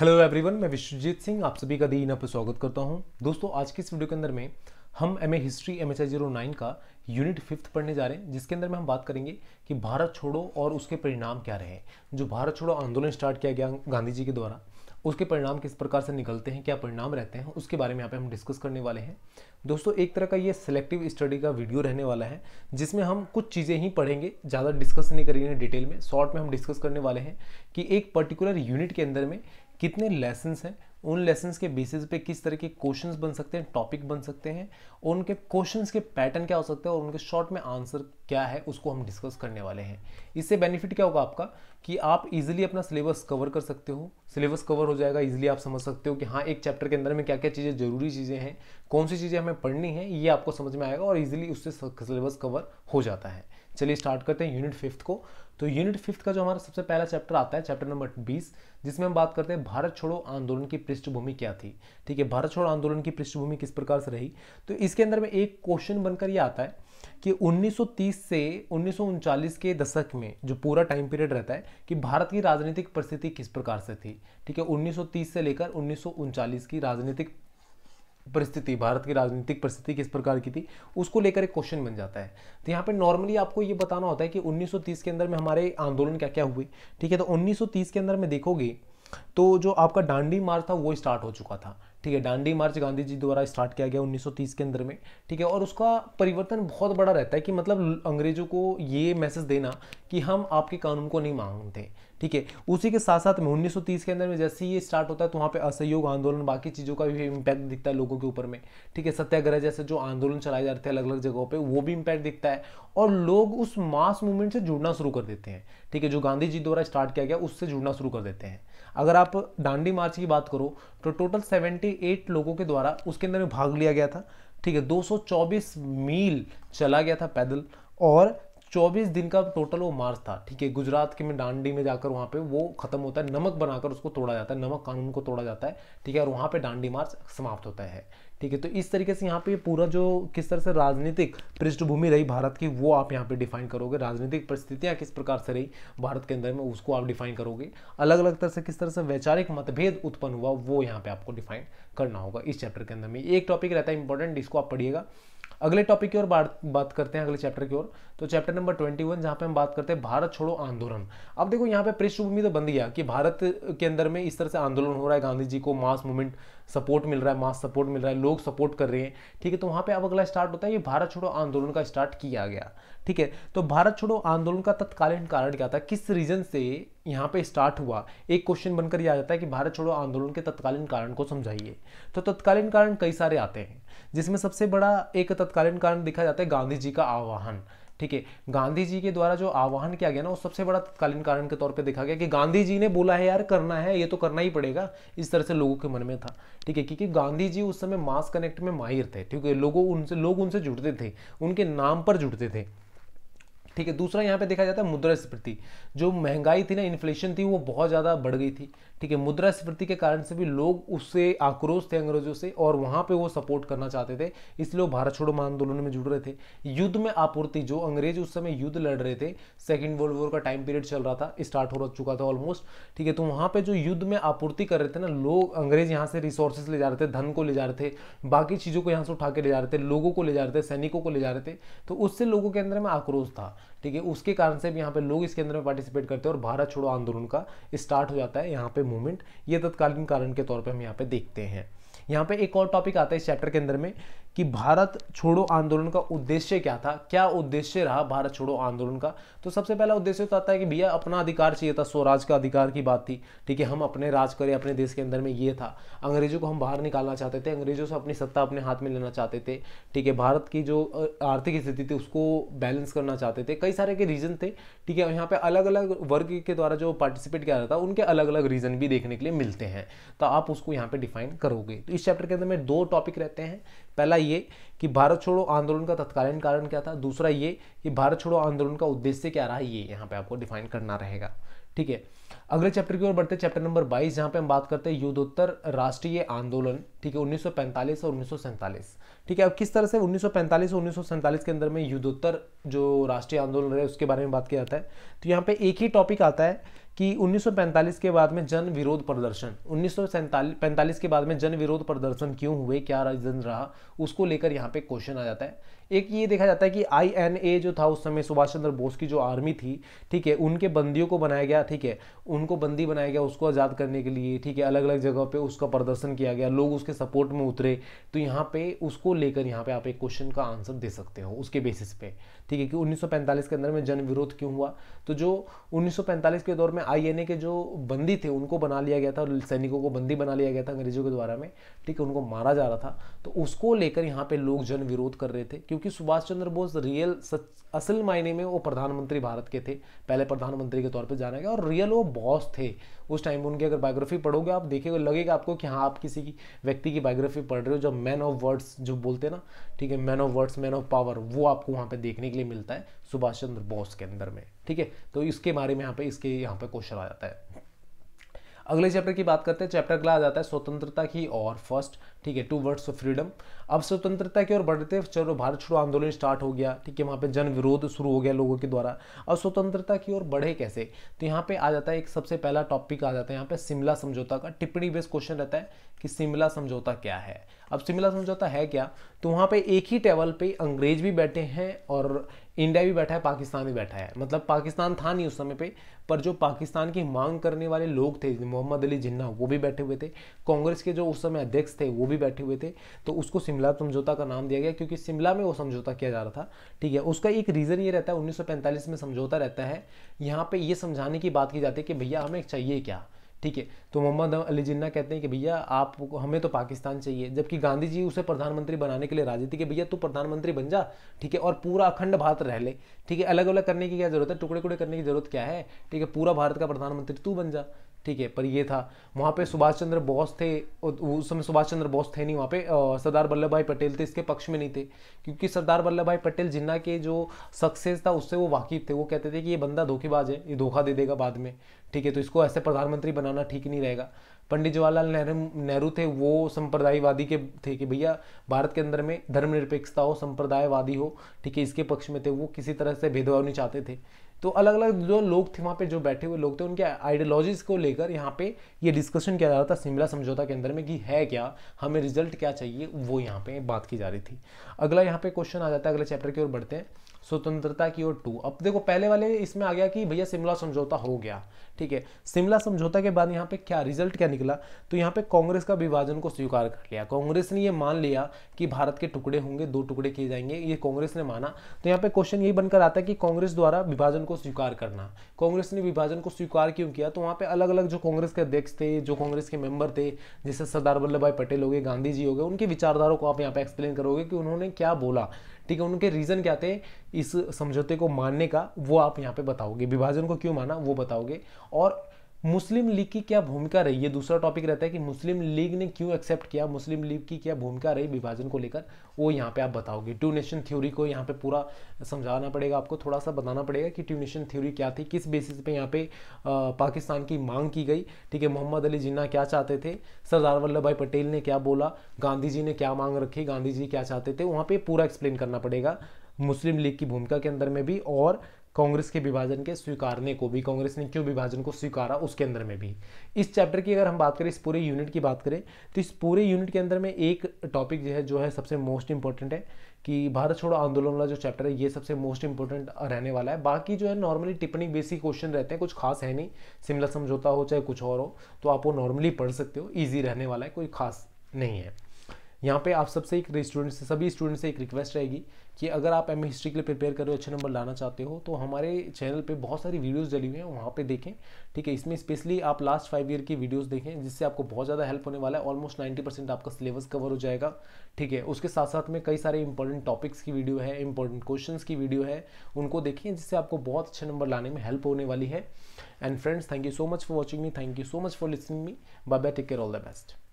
hello everyone मैं विश्वजीत सिंह आप सभी का दी इना पर स्वागत करता हूं दोस्तों आज की इस वीडियो के अंदर में हम M A history M H I zero nine का यूनिट फिफ्थ पढ़ने जा रहे हैं जिसके अंदर में हम बात करेंगे कि भारत छोड़ो और उसके परिणाम क्या रहे जो भारत छोड़ो आंदोलन स्टार्ट किया गया गांधी जी के द्वारा उसके परिणाम किस प्रकार से निकलते हैं क्या परिणाम रहते हैं उसके बारे में यहाँ पे हम डिस्कस करने वाले हैं दोस्तों एक तरह का ये सिलेक्टिव स्टडी का वीडियो रहने वाला है जिसमें हम कुछ चीज़ें ही पढ़ेंगे ज़्यादा डिस्कस नहीं करेंगे डिटेल में शॉर्ट में हम डिस्कस करने वाले हैं कि एक पर्टिकुलर यूनिट के अंदर में कितने लेसन्स हैं उन लेसन्स के बेसिस पे किस तरह के क्वेश्चंस बन सकते हैं टॉपिक बन सकते हैं और उनके क्वेश्चंस के पैटर्न क्या हो सकते हैं और उनके शॉर्ट में आंसर क्या है उसको हम डिस्कस करने वाले हैं इससे बेनिफिट क्या होगा आपका कि आप इजीली अपना सिलेबस कवर कर सकते हो सिलेबस कवर हो जाएगा इजीली आप समझ सकते हो कि हाँ एक चैप्टर के अंदर में क्या क्या चीज़ें जरूरी चीज़ें हैं कौन सी चीज़ें हमें पढ़नी है ये आपको समझ में आएगा और ईजिली उससे सिलेबस कवर हो जाता है चलिए स्टार्ट करते हैं यूनिट फिफ्थ को तो यूनिट फिफ्थ का जो हमारा सबसे पहला चैप्टर आता है चैप्टर नंबर बीस जिसमें हम बात करते हैं भारत छोड़ो आंदोलन की पृष्ठभूमि क्या थी ठीक है भारत छोड़ो आंदोलन की पृष्ठभूमि किस प्रकार से रही तो इसके अंदर में एक क्वेश्चन बनकर ये आता है कि 1930 से उन्नीस के दशक में जो पूरा टाइम पीरियड रहता है कि भारत की राजनीतिक परिस्थिति किस प्रकार से थी ठीक है 1930 से लेकर उन्नीस की राजनीतिक परिस्थिति भारत की राजनीतिक परिस्थिति किस प्रकार की थी उसको लेकर एक क्वेश्चन बन जाता है तो यहाँ पे नॉर्मली आपको ये बताना होता है कि 1930 के अंदर में हमारे आंदोलन क्या क्या हुए ठीक है तो 1930 के अंदर में देखोगे तो जो आपका डांडी मार्च था वो स्टार्ट हो चुका था ठीक है डांडी मार्च गांधी जी द्वारा स्टार्ट किया गया 1930 के अंदर में ठीक है और उसका परिवर्तन बहुत बड़ा रहता है कि मतलब अंग्रेजों को ये मैसेज देना कि हम आपके कानून को नहीं मांगते ठीक है उसी के साथ साथ में 1930 के अंदर में जैसे ये स्टार्ट होता है तो वहाँ पे असहयोग आंदोलन बाकी चीज़ों का भी इम्पैक्ट दिखता है लोगों के ऊपर में ठीक है सत्याग्रह जैसे जो आंदोलन चलाए जाते हैं अलग अलग जगहों पर वो भी इम्पैक्ट दिखता है और लोग उस मास मूवमेंट से जुड़ना शुरू कर देते हैं ठीक है जो गांधी जी द्वारा स्टार्ट किया गया उससे जुड़ना शुरू कर देते हैं अगर आप डांडी मार्च की बात करो तो टोटल 78 लोगों के द्वारा उसके अंदर में भाग लिया गया था ठीक है 224 मील चला गया था पैदल और 24 दिन का टोटल वो मार्च था ठीक है गुजरात के में डांडी में जाकर वहाँ पे वो खत्म होता है नमक बनाकर उसको तोड़ा जाता है नमक कानून को तोड़ा जाता है ठीक है और वहाँ पे डांडी मार्च समाप्त होता है ठीक है तो इस तरीके से यहाँ पे पूरा जो किस तरह से राजनीतिक पृष्ठभूमि रही भारत की वो आप यहाँ पे डिफाइन करोगे राजनीतिक परिस्थितियाँ किस प्रकार से रही भारत के अंदर में उसको आप डिफाइन करोगे अलग अलग तरह से किस तरह से वैचारिक मतभेद उत्पन्न हुआ वो यहाँ पे आपको डिफाइन करना होगा इस चैप्टर के अंदर में एक टॉपिक रहता है इंपॉर्टेंट इसको आप पढ़िएगा अगले टॉपिक की ओर बात करते हैं अगले चैप्टर की ओर तो चैप्टर नंबर ट्वेंटी वन जहाँ पे हम बात करते हैं भारत छोड़ो आंदोलन अब देखो यहाँ पे पृष्ठभूमि तो बन गया कि भारत के अंदर में इस तरह से आंदोलन हो रहा है गांधी जी को मास मूवमेंट सपोर्ट मिल रहा है मास सपोर्ट मिल रहा है लोग सपोर्ट कर रहे हैं ठीक है तो वहाँ पे अब अगला स्टार्ट होता है ये भारत छोड़ो आंदोलन का स्टार्ट किया गया ठीक है तो भारत छोड़ो आंदोलन का तत्कालीन कारण क्या था किस रीजन से यहाँ पे स्टार्ट हुआ एक क्वेश्चन बनकर यह आ जाता है कि भारत छोड़ो आंदोलन के तत्कालीन कारण को समझाइए तो तत्कालीन कारण कई सारे आते हैं जिसमें सबसे बड़ा एक तत्कालीन कारण देखा जाता है गांधी जी का आह्वान ठीक है गांधी जी के द्वारा जो आह्वान किया गया ना वो सबसे बड़ा तत्कालीन कारण के तौर पे देखा गया कि गांधी जी ने बोला है यार करना है ये तो करना ही पड़ेगा इस तरह से लोगों के मन में था ठीक है क्योंकि गांधी जी उस समय मास कनेक्ट में माहिर थे ठीक है लोगों उनसे लोग उनसे जुड़ते थे उनके नाम पर जुड़ते थे ठीक है दूसरा यहाँ पे देखा जाता है मुद्रास्फीति जो महंगाई थी ना इन्फ्लेशन थी वो बहुत ज़्यादा बढ़ गई थी ठीक है स्फीति के कारण से भी लोग उससे आक्रोश थे अंग्रेजों से और वहां पे वो सपोर्ट करना चाहते थे इसलिए वो भारत छोड़ो आंदोलन में जुड़ रहे थे युद्ध में आपूर्ति जो अंग्रेज उस समय युद्ध लड़ रहे थे सेकेंड वर्ल्ड वॉर का टाइम पीरियड चल रहा था स्टार्ट हो चुका था ऑलमोस्ट ठीक है तो वहां पर जो युद्ध में आपूर्ति कर रहे थे ना लोग अंग्रेज यहाँ से रिसोर्सेस ले जा रहे थे धन को ले जा रहे थे बाकी चीज़ों को यहाँ से उठा के ले जा रहे थे लोगों को ले जा रहे थे सैनिकों को ले जा रहे थे तो उससे लोगों के अंदर में आक्रोश था ठीक है उसके कारण से भी यहाँ पे लोग इसके अंदर में पार्टिसिपेट करते हैं और भारत छोड़ो आंदोलन का स्टार्ट हो जाता है यहाँ पे मूवमेंट ये तत्कालीन कारण के तौर पर हम यहाँ पे देखते हैं यहाँ पे एक और टॉपिक आता है इस चैप्टर के अंदर में कि भारत छोड़ो आंदोलन का उद्देश्य क्या था क्या उद्देश्य रहा भारत छोड़ो आंदोलन का तो सबसे पहला उद्देश्य तो आता है कि भैया अपना अधिकार चाहिए था स्वराज का अधिकार की बात थी ठीक है हम अपने राज करें अपने देश के अंदर में ये था अंग्रेजों को हम बाहर निकालना चाहते थे अंग्रेजों से अपनी सत्ता अपने हाथ में लेना चाहते थे ठीक है भारत की जो आर्थिक स्थिति थी उसको बैलेंस करना चाहते थे कई सारे के रीज़न थे ठीक है यहाँ पर अलग अलग वर्ग के द्वारा जो पार्टिसिपेट किया जाता है उनके अलग अलग रीज़न भी देखने के लिए मिलते हैं तो आप उसको यहाँ पर डिफाइन करोगे तो इस चैप्टर के अंदर में दो टॉपिक रहते हैं पहला ये कि भारत छोड़ो आंदोलन का तत्कालीन कारण क्या था दूसरा ये कि भारत छोड़ो आंदोलन का उद्देश्य क्या रहा ये यहाँ पे आपको डिफाइन करना रहेगा ठीक है अगले चैप्टर की ओर बढ़ते चैप्टर नंबर 22 जहाँ पे हम बात करते हैं युद्धोत्तर राष्ट्रीय आंदोलन ठीक है 1945 और उन्नीस ठीक है अब किस तरह से 1945 और उन्नीस के अंदर में युद्धोत्तर जो राष्ट्रीय आंदोलन है उसके बारे में बात किया जाता है तो यहाँ पे एक ही टॉपिक आता है कि 1945 के बाद में जन विरोध प्रदर्शन उन्नीस के बाद में जन विरोध प्रदर्शन क्यों हुए क्या रीजन रहा उसको लेकर यहाँ पे क्वेश्चन आ जाता है एक ये देखा जाता है कि आई जो था उस समय सुभाष चंद्र बोस की जो आर्मी थी ठीक है उनके बंदियों को बनाया गया ठीक है उनको बंदी बनाया गया उसको आज़ाद करने के लिए ठीक है अलग अलग जगह पे उसका प्रदर्शन किया गया लोग उसके सपोर्ट में उतरे तो यहाँ पे उसको लेकर यहाँ पे आप एक क्वेश्चन का आंसर दे सकते हो उसके बेसिस पे ठीक है कि उन्नीस के अंदर में जन विरोध क्यों हुआ तो जो उन्नीस के दौर में आईएनए के जो बंदी थे उनको बना लिया गया था सैनिकों को बंदी बना लिया गया था अंग्रेजों के द्वारा में ठीक है उनको मारा जा रहा था तो उसको लेकर यहाँ पे लोग जन विरोध कर रहे थे क्योंकि सुभाष चंद्र बोस रियल सच असल मायने में वो प्रधानमंत्री भारत के थे पहले प्रधानमंत्री के तौर पे जाना गया और रियल वो बॉस थे उस टाइम उनकी अगर बायोग्राफी पढ़ोगे आप देखेगा लगेगा आपको कि हाँ आप किसी की व्यक्ति की बायोग्राफी पढ़ रहे हो जो मैन ऑफ वर्ड्स जो बोलते हैं ना ठीक है man of words man of power वो आपको वहाँ पर देखने के लिए मिलता है सुभाष चंद्र बोस के अंदर में ठीक है तो इसके बारे में यहाँ पे इसके यहाँ पे क्वेश्चन आ जाता है अगले चैप्टर की बात करते हैं चैप्टर अगला आ जाता है स्वतंत्रता की और फर्स्ट ठीक है टू वर्ड्स ऑफ फ्रीडम अब स्वतंत्रता की ओर बढ़ते चलो भारत छोड़ो आंदोलन स्टार्ट हो गया ठीक है वहाँ पे जन विरोध शुरू हो गया लोगों के द्वारा और स्वतंत्रता की ओर बढ़े कैसे तो यहाँ पे आ जाता है एक सबसे पहला टॉपिक आ जाता है यहाँ पे शिमला समझौता का टिप्पणी बेस्ड क्वेश्चन रहता है कि शिमला समझौता क्या है अब शिमला समझौता है क्या तो वहाँ पर एक ही टेबल पर अंग्रेज भी बैठे हैं और इंडिया भी बैठा है पाकिस्तान भी बैठा है मतलब पाकिस्तान था नहीं उस समय पे पर जो पाकिस्तान की मांग करने वाले लोग थे मोहम्मद अली जिन्ना वो भी बैठे हुए थे कांग्रेस के जो उस समय अध्यक्ष थे वो भी बैठे हुए थे तो उसको शिमला समझौता का नाम दिया गया क्योंकि शिमला में वो समझौता किया जा रहा था ठीक है उसका एक रीज़न ये रहता है उन्नीस में समझौता रहता है यहाँ पर ये समझाने की बात की जाती है कि भैया हमें चाहिए क्या ठीक है तो मोहम्मद अली जिन्ना कहते हैं कि भैया आप हमें तो पाकिस्तान चाहिए जबकि गांधी जी उसे प्रधानमंत्री बनाने के लिए राजी थे कि भैया तू प्रधानमंत्री बन जा ठीक है और पूरा अखंड भारत रह ले ठीक है अलग अलग करने की क्या जरूरत है टुकड़े टुकड़े करने की जरूरत क्या है ठीक है पूरा भारत का प्रधानमंत्री तू बन जा ठीक है पर ये था वहाँ पे सुभाष चंद्र बोस थे उस समय सुभाष चंद्र बोस थे नहीं वहाँ पे सरदार वल्लभ भाई पटेल थे इसके पक्ष में नहीं थे क्योंकि सरदार वल्लभ भाई पटेल जिन्ना के जो सक्सेस था उससे वो वाकिफ थे वो कहते थे कि ये बंदा धोखेबाज है ये धोखा दे देगा बाद में ठीक है तो इसको ऐसे प्रधानमंत्री बनाना जाना ठीक नहीं रहेगा पंडित जवाहरलाल नेहरू नेहरू थे वो संप्रदायवादी के थे कि भैया भारत के अंदर में धर्मनिरपेक्षता हो संप्रदायवादी हो ठीक है इसके पक्ष में थे वो किसी तरह से भेदभाव नहीं चाहते थे तो अलग अलग जो लोग थे वहाँ पे जो बैठे हुए लोग थे उनके आइडियोलॉजीज को लेकर यहाँ पे ये डिस्कशन किया जा रहा था शिमला समझौता के अंदर में कि है क्या हमें रिजल्ट क्या चाहिए वो यहाँ पे बात की जा रही थी अगला यहाँ पे क्वेश्चन आ जाता है अगले चैप्टर की ओर बढ़ते हैं स्वतंत्रता की ओर टू अब देखो पहले वाले इसमें आ गया कि भैया शिमला समझौता हो गया ठीक है शिमला समझौता के बाद यहाँ पे क्या रिजल्ट क्या निकला तो यहाँ पे कांग्रेस का विभाजन को स्वीकार कर लिया कांग्रेस ने ये मान लिया कि भारत के टुकड़े होंगे दो टुकड़े किए जाएंगे ये कांग्रेस ने माना तो यहाँ पे क्वेश्चन यही बनकर आता है कि कांग्रेस द्वारा विभाजन को स्वीकार करना कांग्रेस ने विभाजन को स्वीकार क्यों किया तो वहाँ पे अलग अलग जो कांग्रेस के अध्यक्ष थे जो कांग्रेस के मेंबर थे जैसे सरदार वल्लभ भाई पटेल हो गए गांधी जी हो गए उनके विचारधारों को आप यहाँ पे एक्सप्लेन करोगे कि उन्होंने क्या बोला ठीक है उनके रीज़न क्या थे इस समझौते को मानने का वो आप यहाँ पे बताओगे विभाजन को क्यों माना वो बताओगे और मुस्लिम लीग की क्या भूमिका रही ये दूसरा टॉपिक रहता है कि मुस्लिम लीग ने क्यों एक्सेप्ट किया मुस्लिम लीग की क्या भूमिका रही विभाजन को लेकर वो यहाँ पे आप बताओगे टू नेशन थ्योरी को यहाँ पे पूरा समझाना पड़ेगा आपको थोड़ा सा बताना पड़ेगा कि टू नेशन थ्योरी क्या थी किस बेसिस पे यहाँ पे पाकिस्तान की मांग की गई ठीक है मोहम्मद अली जिन्ना क्या चाहते थे सरदार वल्लभ भाई पटेल ने क्या बोला गांधी जी ने क्या मांग रखी गांधी जी क्या चाहते थे वहाँ पर पूरा एक्सप्लेन करना पड़ेगा मुस्लिम लीग की भूमिका के अंदर में भी और कांग्रेस के विभाजन के स्वीकारने को भी कांग्रेस ने क्यों विभाजन को स्वीकारा उसके अंदर में भी इस चैप्टर की अगर हम बात करें इस पूरे यूनिट की बात करें तो इस पूरे यूनिट के अंदर में एक टॉपिक जो है जो है सबसे मोस्ट इंपॉर्टेंट है कि भारत छोड़ो आंदोलन वाला जो चैप्टर है ये सबसे मोस्ट इंपॉर्टेंट रहने वाला है बाकी जो है नॉर्मली टिप्पणी बेसिक क्वेश्चन रहते हैं कुछ खास है नहीं शिमला समझौता हो चाहे कुछ और हो तो आप वो नॉर्मली पढ़ सकते हो ईजी रहने वाला है कोई खास नहीं है यहाँ पे आप सबसे एक स्टूडेंट से सभी स्टूडेंट से एक रिक्वेस्ट रहेगी कि अगर आप एम हिस्ट्री के लिए प्रिपेयर कर रहे हो अच्छे नंबर लाना चाहते हो तो हमारे चैनल पे बहुत सारी वीडियोस डली हुई हैं वहाँ पे देखें ठीक है इसमें स्पेशली आप लास्ट फाइव ईयर की वीडियोस देखें जिससे आपको बहुत ज़्यादा हेल्प होने वाला है ऑलमोस्ट नाइन्टी परसेंट आपका सिलेबस कवर हो जाएगा ठीक है उसके साथ साथ में कई सारे इंपॉर्टेंट टॉपिक्स की वीडियो है इंपॉर्टेंट क्वेश्चन की वीडियो है उनको देखें जिससे आपको बहुत अच्छे नंबर लाने में हेल्प होने वाली है and friends thank you so much for watching me thank you so much for listening me bye bye take care all the best